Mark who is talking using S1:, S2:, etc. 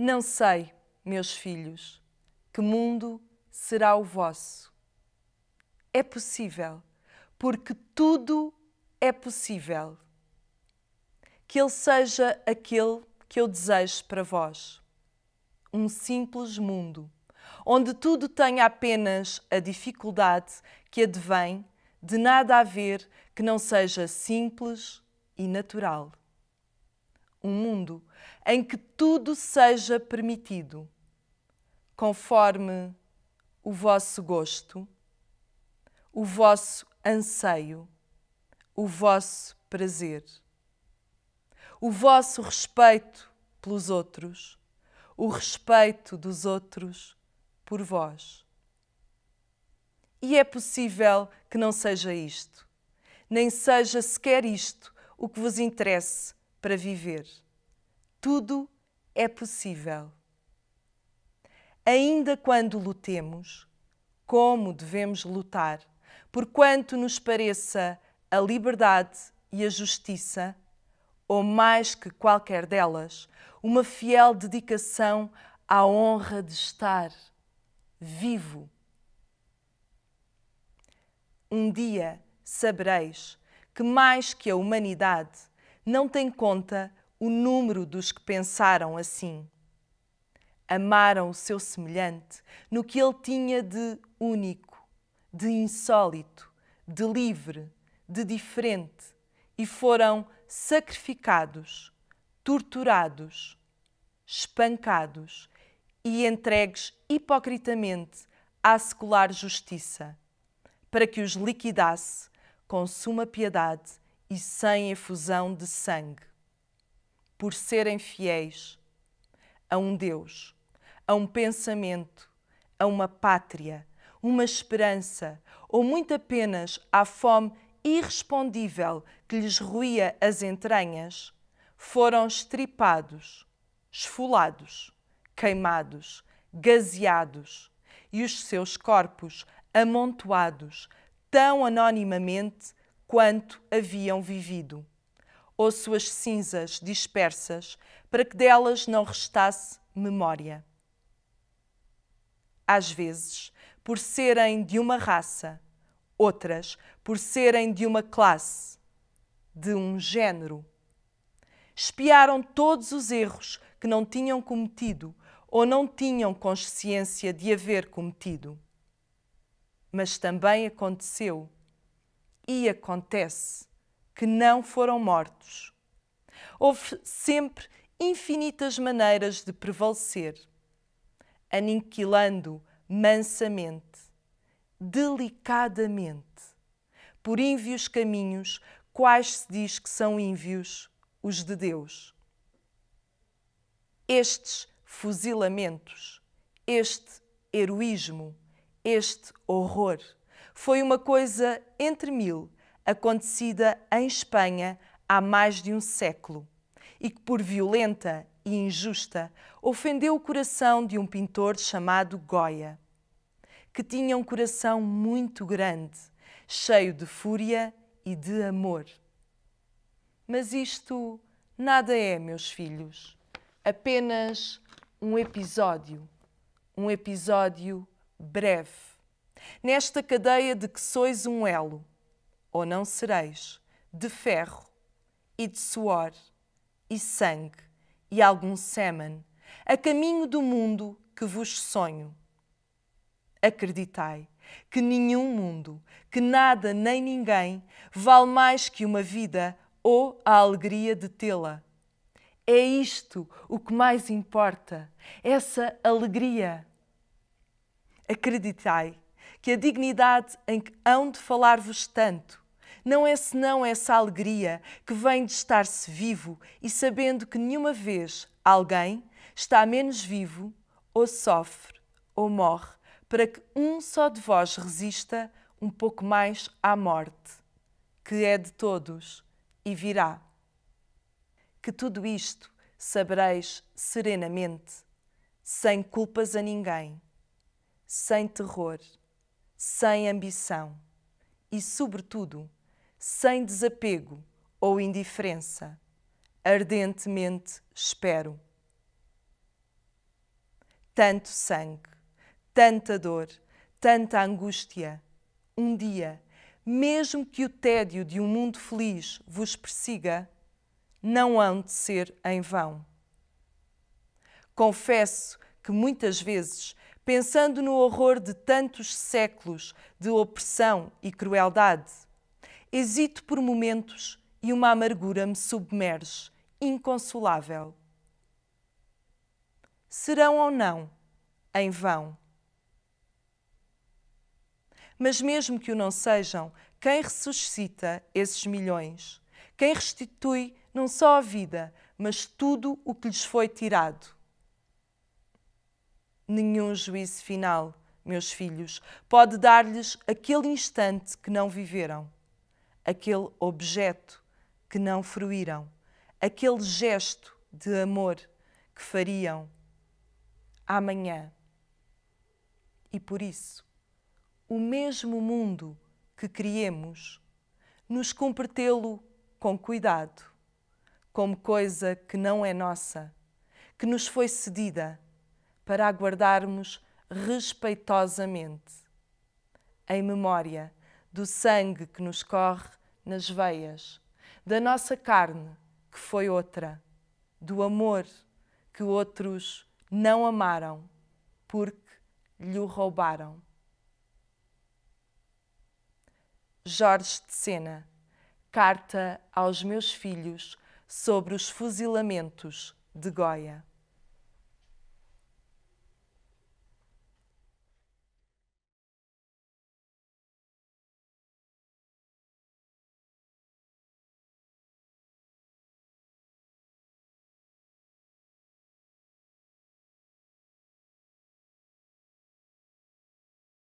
S1: Não sei, meus filhos, que mundo será o vosso. É possível, porque tudo é possível. Que ele seja aquele que eu desejo para vós. Um simples mundo, onde tudo tenha apenas a dificuldade que advém de nada a ver que não seja simples e natural um mundo em que tudo seja permitido, conforme o vosso gosto, o vosso anseio, o vosso prazer, o vosso respeito pelos outros, o respeito dos outros por vós. E é possível que não seja isto, nem seja sequer isto o que vos interesse para viver. Tudo é possível. Ainda quando lutemos, como devemos lutar, por quanto nos pareça a liberdade e a justiça, ou mais que qualquer delas, uma fiel dedicação à honra de estar vivo. Um dia sabereis que, mais que a humanidade, não tem conta o número dos que pensaram assim. Amaram o seu semelhante no que ele tinha de único, de insólito, de livre, de diferente e foram sacrificados, torturados, espancados e entregues hipocritamente à secular justiça, para que os liquidasse com suma piedade e sem efusão de sangue, por serem fiéis a um Deus, a um pensamento, a uma pátria, uma esperança ou muito apenas à fome irrespondível que lhes roía as entranhas, foram estripados, esfolados, queimados, gaseados e os seus corpos amontoados tão anonimamente quanto haviam vivido, ou suas cinzas dispersas, para que delas não restasse memória. Às vezes, por serem de uma raça, outras por serem de uma classe, de um género. Espiaram todos os erros que não tinham cometido ou não tinham consciência de haver cometido. Mas também aconteceu e acontece que não foram mortos. Houve sempre infinitas maneiras de prevalecer, aniquilando mansamente, delicadamente, por ínvios caminhos, quais se diz que são ínvios, os de Deus. Estes fuzilamentos, este heroísmo, este horror foi uma coisa entre mil, acontecida em Espanha há mais de um século, e que, por violenta e injusta, ofendeu o coração de um pintor chamado Goya, que tinha um coração muito grande, cheio de fúria e de amor. Mas isto nada é, meus filhos, apenas um episódio, um episódio breve Nesta cadeia de que sois um elo, ou não sereis, de ferro e de suor e sangue e algum sêmen, a caminho do mundo que vos sonho. Acreditai que nenhum mundo, que nada nem ninguém, vale mais que uma vida ou a alegria de tê-la. É isto o que mais importa, essa alegria. Acreditai que a dignidade em que hão de falar-vos tanto não é senão essa alegria que vem de estar-se vivo e sabendo que nenhuma vez alguém está menos vivo, ou sofre, ou morre, para que um só de vós resista um pouco mais à morte, que é de todos e virá. Que tudo isto sabereis serenamente, sem culpas a ninguém, sem terror sem ambição e, sobretudo, sem desapego ou indiferença. Ardentemente espero. Tanto sangue, tanta dor, tanta angústia. Um dia, mesmo que o tédio de um mundo feliz vos persiga, não hão de ser em vão. Confesso que muitas vezes pensando no horror de tantos séculos de opressão e crueldade. Hesito por momentos e uma amargura me submerge, inconsolável. Serão ou não, em vão. Mas, mesmo que o não sejam, quem ressuscita esses milhões? Quem restitui não só a vida, mas tudo o que lhes foi tirado? nenhum juízo final, meus filhos, pode dar-lhes aquele instante que não viveram, aquele objeto que não fruíram, aquele gesto de amor que fariam amanhã. E por isso, o mesmo mundo que criemos, nos cumpre lo com cuidado, como coisa que não é nossa, que nos foi cedida para aguardarmos respeitosamente, em memória do sangue que nos corre nas veias, da nossa carne que foi outra, do amor que outros não amaram porque lhe roubaram. Jorge de Sena, carta aos meus filhos sobre os fuzilamentos de Goia.